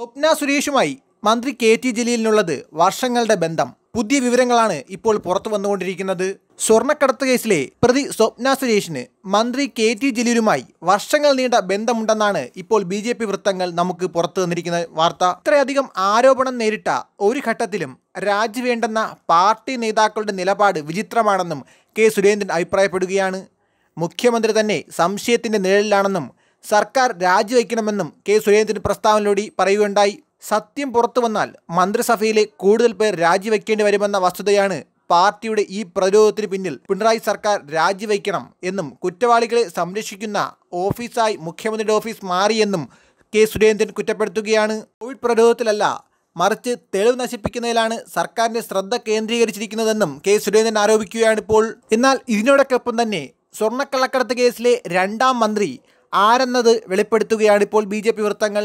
സ്വപ്ന സുരേഷുമായി മന്ത്രി K T ജലീലിനുള്ളത് വർഷങ്ങളുടെ ബന്ധം പുതിയ വിവരങ്ങളാണ് ഇപ്പോൾ പുറത്തു വന്നുകൊണ്ടിരിക്കുന്നത് സ്വർണ്ണക്കടത്ത് കേസിലെ പ്രതി സ്വപ്ന സുരേഷിന് മന്ത്രി കെ ടി ജലീലുമായി വർഷങ്ങൾ നീണ്ട ബന്ധമുണ്ടെന്നാണ് ഇപ്പോൾ ബി ജെ പി വൃത്തങ്ങൾ നമുക്ക് പുറത്തു തന്നിരിക്കുന്ന വാർത്ത ഇത്രയധികം ആരോപണം നേരിട്ട ഒരു ഘട്ടത്തിലും രാജിവേണ്ടെന്ന പാർട്ടി നേതാക്കളുടെ നിലപാട് വിചിത്രമാണെന്നും കെ സുരേന്ദ്രൻ അഭിപ്രായപ്പെടുകയാണ് മുഖ്യമന്ത്രി തന്നെ സംശയത്തിൻ്റെ നിഴലിലാണെന്നും സർക്കാർ രാജിവെക്കണമെന്നും കെ സുരേന്ദ്രൻ പ്രസ്താവനയിലൂടെ പറയുകയുണ്ടായി സത്യം പുറത്തു വന്നാൽ മന്ത്രിസഭയിലെ കൂടുതൽ പേർ രാജിവെക്കേണ്ടി വരുമെന്ന വസ്തുതയാണ് പാർട്ടിയുടെ ഈ പ്രതിരോധത്തിന് പിന്നിൽ പിണറായി സർക്കാർ രാജിവെക്കണം എന്നും കുറ്റവാളികളെ സംരക്ഷിക്കുന്ന ഓഫീസായി മുഖ്യമന്ത്രിയുടെ ഓഫീസ് മാറിയെന്നും കെ സുരേന്ദ്രൻ കുറ്റപ്പെടുത്തുകയാണ് കോവിഡ് പ്രതിരോധത്തിലല്ല മറിച്ച് തെളിവ് നശിപ്പിക്കുന്നതിലാണ് സർക്കാരിന്റെ ശ്രദ്ധ കേന്ദ്രീകരിച്ചിരിക്കുന്നതെന്നും കെ സുരേന്ദ്രൻ ആരോപിക്കുകയാണിപ്പോൾ എന്നാൽ ഒപ്പം തന്നെ സ്വർണ്ണക്കള്ളക്കടത്ത് കേസിലെ രണ്ടാം മന്ത്രി ആരെന്നത് വെളിപ്പെടുത്തുകയാണ് ഇപ്പോൾ ബി ജെ പി വൃത്തങ്ങൾ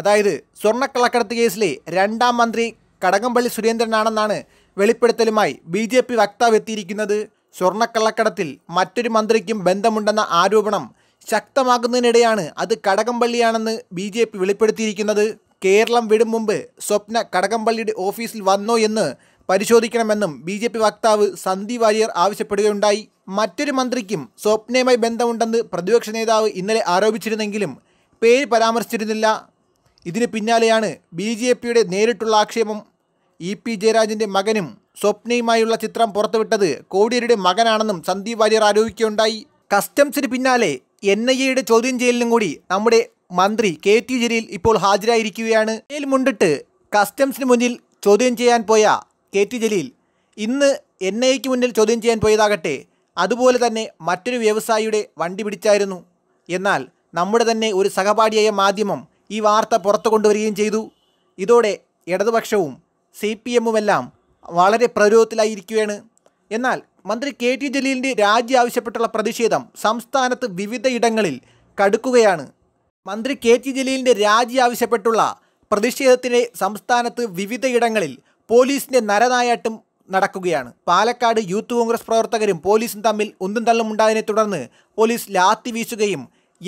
അതായത് സ്വർണ്ണക്കള്ളക്കടത്ത് കേസിലെ രണ്ടാം മന്ത്രി കടകംപള്ളി സുരേന്ദ്രനാണെന്നാണ് വെളിപ്പെടുത്തലുമായി ബി ജെ പി വക്താവ് എത്തിയിരിക്കുന്നത് സ്വർണ്ണക്കള്ളക്കടത്തിൽ മറ്റൊരു മന്ത്രിക്കും ബന്ധമുണ്ടെന്ന ആരോപണം ശക്തമാകുന്നതിനിടെയാണ് അത് കടകംപള്ളിയാണെന്ന് ബി ജെ പി വെളിപ്പെടുത്തിയിരിക്കുന്നത് കേരളം വിടും മുമ്പ് സ്വപ്ന കടകംപള്ളിയുടെ ഓഫീസിൽ വന്നോ എന്ന് പരിശോധിക്കണമെന്നും ബി വക്താവ് സന്ദീപ് വാര്യർ ആവശ്യപ്പെടുകയുണ്ടായി മറ്റൊരു മന്ത്രിക്കും സ്വപ്നയുമായി ബന്ധമുണ്ടെന്ന് പ്രതിപക്ഷ നേതാവ് ഇന്നലെ ആരോപിച്ചിരുന്നെങ്കിലും പേര് പരാമർശിച്ചിരുന്നില്ല ഇതിന് പിന്നാലെയാണ് ബി ജെ പിയുടെ നേരിട്ടുള്ള ആക്ഷേപം ഇ പി ജയരാജൻ്റെ മകനും സ്വപ്നയുമായുള്ള ചിത്രം പുറത്തുവിട്ടത് കോടിയേരിയുടെ മകനാണെന്നും സന്ദീപ് വാര്യർ ആരോപിക്കുകയുണ്ടായി കസ്റ്റംസിന് പിന്നാലെ എൻ ഐ എയുടെ ചോദ്യം ചെയ്യലിനും കൂടി നമ്മുടെ മന്ത്രി കെ ടി ജലീൽ ഇപ്പോൾ ഹാജരായിരിക്കുകയാണ് ജയിൽ മുണ്ടിട്ട് കസ്റ്റംസിന് മുന്നിൽ ചോദ്യം ചെയ്യാൻ പോയ കെ ടി ജലീൽ ഇന്ന് എൻ ഐക്ക് മുന്നിൽ ചോദ്യം ചെയ്യാൻ പോയതാകട്ടെ അതുപോലെ തന്നെ മറ്റൊരു വ്യവസായിയുടെ വണ്ടി പിടിച്ചായിരുന്നു എന്നാൽ നമ്മുടെ തന്നെ ഒരു സഹപാഠിയായ മാധ്യമം ഈ വാർത്ത പുറത്തു കൊണ്ടുവരികയും ചെയ്തു ഇതോടെ ഇടതുപക്ഷവും സി പി എമ്മുമെല്ലാം വളരെ പ്രതിരോധത്തിലായിരിക്കുകയാണ് എന്നാൽ മന്ത്രി കെ ടി ജലീലിൻ്റെ രാജി ആവശ്യപ്പെട്ടുള്ള പ്രതിഷേധം സംസ്ഥാനത്ത് വിവിധയിടങ്ങളിൽ കടുക്കുകയാണ് മന്ത്രി കെ ടി ജലീലിൻ്റെ രാജി ആവശ്യപ്പെട്ടുള്ള പ്രതിഷേധത്തിൻ്റെ സംസ്ഥാനത്ത് വിവിധയിടങ്ങളിൽ പോലീസിൻ്റെ നരനായാട്ടും നടക്കുകയാണ് പാലക്കാട് യൂത്ത് കോൺഗ്രസ് പ്രവർത്തകരും പോലീസും തമ്മിൽ ഉന്തും ഉണ്ടായതിനെ തുടർന്ന് പോലീസ് ലാത്തി വീശുകയും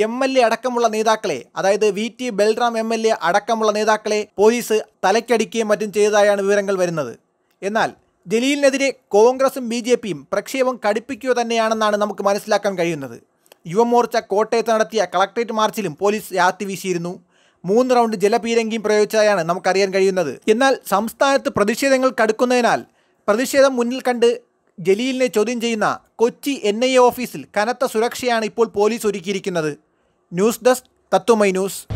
എം എൽ എ അടക്കമുള്ള നേതാക്കളെ അതായത് V T Balram M L A അടക്കമുള്ള നേതാക്കളെ പോലീസ് തലയ്ക്കടിക്കുകയും മറ്റും ചെയ്തതായാണ് വിവരങ്ങൾ വരുന്നത് എന്നാൽ ജലീലിനെതിരെ കോൺഗ്രസും ബി ജെ പിയും പ്രക്ഷേപം കടുപ്പിക്കുക തന്നെയാണെന്നാണ് നമുക്ക് മനസ്സിലാക്കാൻ കഴിയുന്നത് യുവമോർച്ച കോട്ടയത്ത് നടത്തിയ കളക്ട്രേറ്റ് മാർച്ചിലും പോലീസ് ലാത്തി വീശിയിരുന്നു മൂന്ന് റൗണ്ട് ജലപീരങ്കിയും പ്രയോഗിച്ചതായാണ് നമുക്കറിയാൻ കഴിയുന്നത് എന്നാൽ സംസ്ഥാനത്ത് പ്രതിഷേധങ്ങൾ കടുക്കുന്നതിനാൽ പ്രതിഷേധം മുന്നിൽ കണ്ട് ജലീലിനെ ചോദ്യം ചെയ്യുന്ന കൊച്ചി എൻ ഐ എ ഓഫീസിൽ കനത്ത സുരക്ഷയാണ് ഇപ്പോൾ പോലീസ് ഒരുക്കിയിരിക്കുന്നത് ന്യൂസ് ഡെസ്ക് തത്തുമൈ ന്യൂസ്